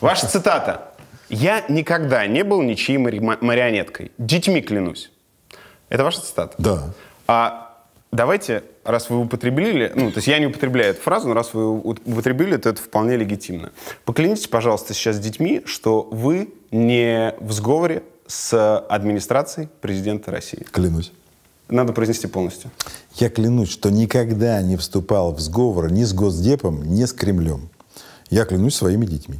Ваша цитата. «Я никогда не был ничьей марионеткой. Детьми клянусь». Это ваша цитата? Да. А давайте, раз вы употребили, ну, то есть я не употребляю эту фразу, но раз вы употребили, то это вполне легитимно. Поклянитесь, пожалуйста, сейчас детьми, что вы не в сговоре с администрацией президента России. Клянусь. Надо произнести полностью. Я клянусь, что никогда не вступал в сговор ни с Госдепом, ни с Кремлем. Я клянусь своими детьми.